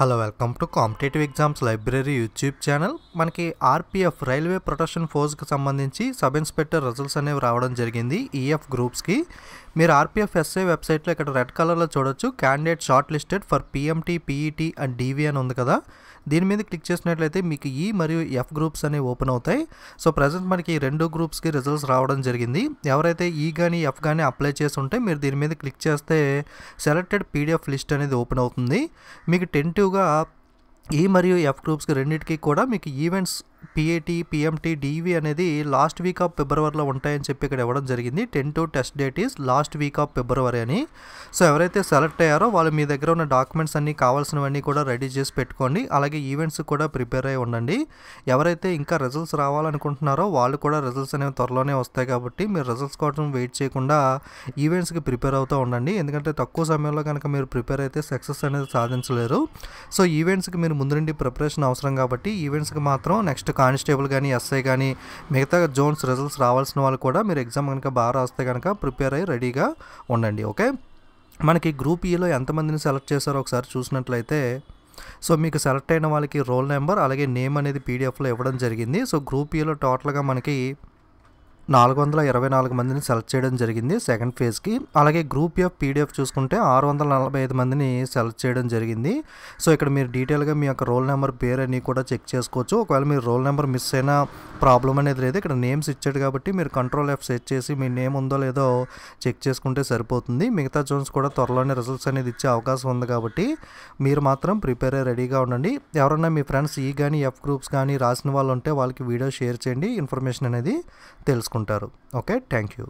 hello welcome to competitive exams library YouTube channel మనకి RPF railway protection ఫోర్స్కి సంబంధించి sub inspector results అనేవి రావడం జరిగింది ఈఎఫ్ గ్రూప్స్కి మీరు ఆర్పిఎఫ్ ఎస్ఏ వెబ్సైట్లో ఇక్కడ రెడ్ కలర్లో చూడొచ్చు candidate short listed for PMT PET and DV అని ఉంది కదా దీని మీద క్లిక్ చేసినట్లయితే మీకు ఈ మరియు ఎఫ్ గ్రూప్స్ అనేవి ఓపెన్ అవుతాయి సో ప్రజెంట్ మనకి రెండు గ్రూప్స్కి రిజల్ట్స్ రావడం జరిగింది ఎవరైతే ఈ కానీ ఎఫ్ కానీ అప్లై చేసి ఉంటే మీరు దీని మీద క్లిక్ చేస్తే సెలెక్టెడ్ పీడిఎఫ్ లిస్ట్ అనేది ఓపెన్ అవుతుంది మీకు టెన్ టు मुझे आप मरी एफ ग्रूप रेवेट्स పిఏటి పిఎంటీ డివి అనేది లాస్ట్ వీక్ ఆఫ్ ఫిబ్రవరిలో ఉంటాయని చెప్పి ఇక్కడ ఇవ్వడం జరిగింది tentative test date is last week of February అని సో ఎవరైతే సెలెక్ట్ అయ్యారో వాళ్ళు మీ దగ్గర ఉన్న డాక్యుమెంట్స్ అన్నీ కావాల్సినవన్నీ కూడా రెడీ చేసి పెట్టుకోండి అలాగే ఈవెంట్స్ కూడా ప్రిపేర్ అయి ఉండండి ఎవరైతే ఇంకా రిజల్ట్స్ రావాలనుకుంటున్నారో వాళ్ళు కూడా రిజల్ట్స్ అనేవి త్వరలోనే వస్తాయి కాబట్టి మీరు రిజల్ట్స్ కోసం వెయిట్ చేయకుండా ఈవెంట్స్కి ప్రిపేర్ అవుతూ ఉండండి ఎందుకంటే తక్కువ సమయంలో కనుక మీరు ప్రిపేర్ అయితే సక్సెస్ అనేది సాధించలేరు సో ఈవెంట్స్కి మీరు ముందు నుండి ప్రిపరేషన్ అవసరం కాబట్టి ఈవెంట్స్కి మాత్రం నెక్స్ట్ కానిస్టేబుల్ కానీ ఎస్ఐ కానీ మిగతా జోన్స్ రిజల్ట్స్ రావాల్సిన వాళ్ళు కూడా మీరు ఎగ్జామ్ కనుక బాగా రాస్తే కనుక ప్రిపేర్ అయ్యి రెడీగా ఉండండి ఓకే మనకి గ్రూప్ ఈలో ఎంతమందిని సెలెక్ట్ చేశారో ఒకసారి చూసినట్లయితే సో మీకు సెలెక్ట్ అయిన వాళ్ళకి రోల్ నెంబర్ అలాగే నేమ్ అనేది పీడిఎఫ్లో ఇవ్వడం జరిగింది సో గ్రూప్ ఈలో టోటల్గా మనకి నాలుగు వందల ఇరవై నాలుగు మందిని సెలెక్ట్ చేయడం జరిగింది సెకండ్ ఫేజ్కి అలాగే గ్రూప్ ఎఫ్ పీడిఎఫ్ చూసుకుంటే ఆరు వందల నలభై ఐదు మందిని సెలెక్ట్ చేయడం జరిగింది సో ఇక్కడ మీరు డీటెయిల్గా మీ యొక్క రోల్ నెంబర్ పేరు అని కూడా చెక్ చేసుకోవచ్చు ఒకవేళ మీరు రోల్ నెంబర్ మిస్ అయినా ప్రాబ్లం అనేది లేదు ఇక్కడ నేమ్స్ ఇచ్చాడు కాబట్టి మీరు కంట్రోల్ ఎఫ్ సెట్ చేసి మీ నేమ్ ఉందో లేదో చెక్ చేసుకుంటే సరిపోతుంది మిగతా జోన్స్ కూడా త్వరలోనే రిజల్ట్స్ అనేది ఇచ్చే అవకాశం ఉంది కాబట్టి మీరు మాత్రం ప్రిపేర్ అయ్యి రెడీగా ఉండండి ఎవరన్నా మీ ఫ్రెండ్స్ ఈ కానీ ఎఫ్ గ్రూప్స్ కానీ రాసిన వాళ్ళు ఉంటే వాళ్ళకి వీడియో షేర్ చేయండి ఇన్ఫర్మేషన్ అనేది తెలుసుకుంటుంది చేసుకుంటారు ఓకే థ్యాంక్ యూ